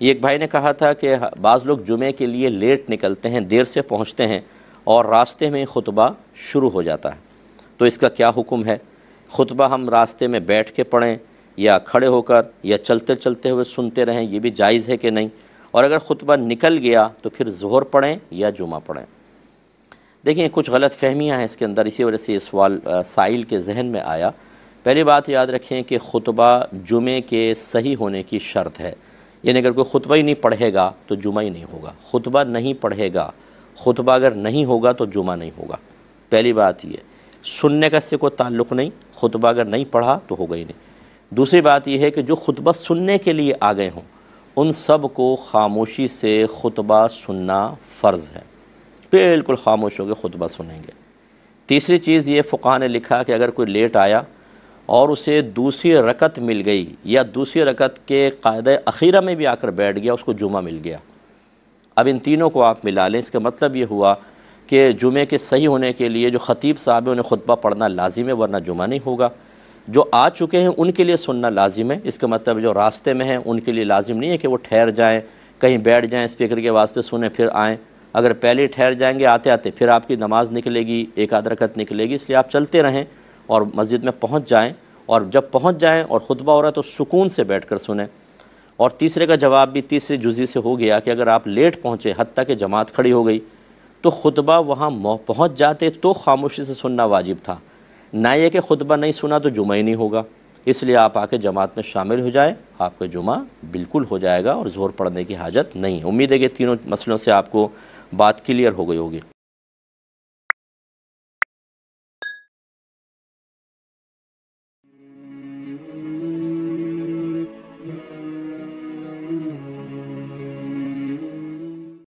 एक भाई ने कहा था कि बाज़ लोग जुमे के लिए लेट निकलते हैं देर से पहुँचते हैं और रास्ते में खुतबा शुरू हो जाता है तो इसका क्या हुक्म है खुतबा हम रास्ते में बैठ के पढ़ें या खड़े होकर या चलते चलते हुए सुनते रहें ये भी जायज़ है कि नहीं और अगर खुतबा निकल गया तो फिर जोर पढ़ें या जुमा पढ़ें देखिए कुछ गलत फहमियाँ हैं इसके अंदर इसी वजह से ये सवाल साइल के जहन में आया पहली बात याद रखें कि खुतबा जुमे के सही होने की शर्त है यानी अगर कोई खुतबा ही नहीं पढ़ेगा तो जुमा ही नहीं होगा खुतबा नहीं पढ़ेगा खुतबा अगर नहीं होगा तो जुमा नहीं होगा पहली बात यह सुनने का इससे कोई ताल्लुक़ नहीं खुतबा अगर नहीं पढ़ा तो होगा ही नहीं दूसरी बात यह है कि जो खुतबा सुनने के लिए आ गए हों उन सब को खामोशी से खुतबा सुनना फ़र्ज़ है बिल्कुल खामोश होकर खुतबा सुनेंगे तीसरी चीज़ ये फ़ुका ने लिखा कि अगर कोई लेट आया और उसे दूसरी रकत मिल गई या दूसरी रकत के कायद अखीरा में भी आकर बैठ गया उसको जुमा मिल गया अब इन तीनों को आप मिला लें इसका मतलब ये हुआ कि जुमे के सही होने के लिए जो ख़तीब साहब हैं उन्हें खुतबा पढ़ना लाजिम है वरना जुमा नहीं होगा जो आ चुके हैं उनके लिए सुनना लाजिम है इसका मतलब जो रास्ते में हैं उनके लिए लाजिम नहीं है कि वो ठहर जाएँ कहीं बैठ जाएँ स्पीकर के आवाज़ पर सुने फिर आएँ अगर पहले ठहर जाएंगे आते आते फिर आपकी नमाज़ निकलेगी एक आदरकत निकलेगी इसलिए आप चलते रहें और मस्जिद में पहुँच जाएँ और जब पहुँच जाएँ और खुतबा हो रहा है तो सुकून से बैठ कर सुने और तीसरे का जवाब भी तीसरे जुजी से हो गया कि अगर आप लेट पहुँचे हती कि जमात खड़ी हो गई तो खुतबा वहाँ पहुँच जाते तो खामोशी से सुनना वाजिब था ना ये कि खुतबा नहीं सुना तो जुमा ही नहीं होगा इसलिए आप आके जमात में शामिल हो जाए आपका जुमा बिल्कुल हो जाएगा और ज़ोर पढ़ने की हाजत नहीं उम्मीद है कि तीनों मसलों से आपको बात क्लियर हो गई होगी